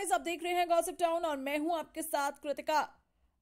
guys आप देख रहे हैं गॉसिप टाउन और मैं हूं आपके साथ कृतिका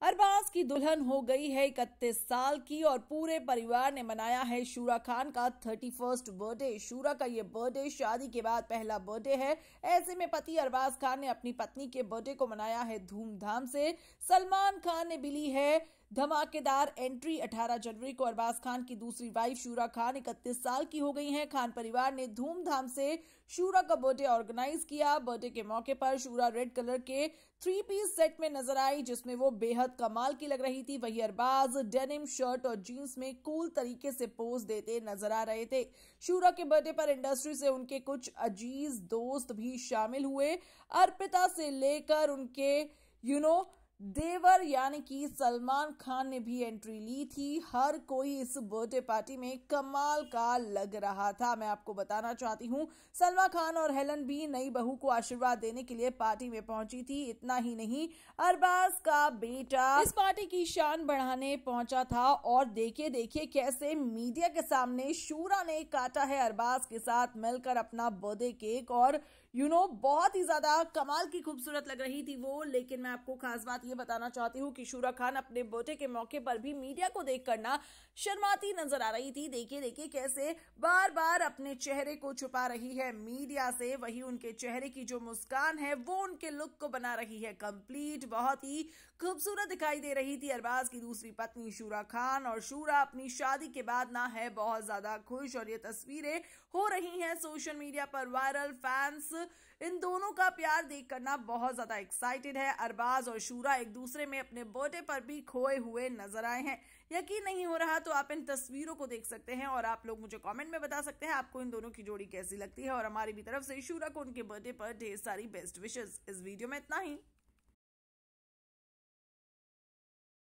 अरबाज की दुल्हन हो गई है इकतीस साल की और पूरे परिवार ने मनाया है शूरा खान का थर्टी फर्स्ट बर्थडे शूरा का ये बर्थडे शादी के बाद पहला बर्थडे है ऐसे में पति अरबाज खान ने अपनी पत्नी के बर्थडे को मनाया है धूमधाम से सलमान खान ने मिली है धमाकेदार एंट्री 18 जनवरी को अरबाज खान की दूसरी वाइफ शूरा खान इकतीस साल की हो गई हैं खान परिवार ने धूमधाम से शूरा का बर्थडे ऑर्गेनाइज किया बर्थडे के मौके पर शूरा रेड कलर के थ्री पीस सेट में नजर आई जिसमें वो बेहद कमाल की लग रही थी वही अरबाज डेनिम शर्ट और जीन्स में कूल तरीके से पोज देते नजर आ रहे थे शूरा के बर्थडे पर इंडस्ट्री से उनके कुछ अजीज दोस्त भी शामिल हुए अर्पिता से लेकर उनके यू you नो know, देवर यानी कि सलमान खान ने भी एंट्री ली थी हर कोई इस बर्थडे पार्टी में कमाल का लग रहा था मैं आपको बताना चाहती हूँ सलमान खान और हेलन भी नई बहू को आशीर्वाद देने के लिए पार्टी में पहुंची थी इतना ही नहीं अरबाज का बेटा इस पार्टी की शान बढ़ाने पहुंचा था और देखिए देखिए कैसे मीडिया के सामने शूरा ने काटा है अरबाज के साथ मिलकर अपना बर्थडे केक और यू नो बहुत ही ज्यादा कमाल की खूबसूरत लग रही थी वो लेकिन मैं आपको खास बात ये बताना चाहती हूँ कि शूरा खान अपने बर्थडे के मौके पर भी मीडिया को देख करना शर्माती नजर आ रही थी देखिए देखिए कैसे बार बार अपने चेहरे को छुपा रही है मीडिया से वही उनके चेहरे की जो मुस्कान है वो उनके लुक को बना रही है कंप्लीट बहुत ही खूबसूरत दिखाई दे रही थी अरबाज की दूसरी पत्नी शूरा खान और शूरा अपनी शादी के बाद ना है बहुत ज्यादा खुश और ये तस्वीरें हो रही हैं सोशल मीडिया पर वायरल फैंस इन दोनों का प्यार देख करना बहुत ज्यादा एक्साइटेड है अरबाज और शूरा एक दूसरे में अपने बर्थडे पर भी खोए हुए नजर आए हैं यकीन नहीं हो रहा तो आप इन तस्वीरों को देख सकते हैं और आप लोग मुझे कॉमेंट में बता सकते हैं आपको इन दोनों की जोड़ी कैसी लगती है और हमारी भी तरफ से शूरा को उनके बर्थडे पर ढेर सारी बेस्ट विशेष इस वीडियो में इतना ही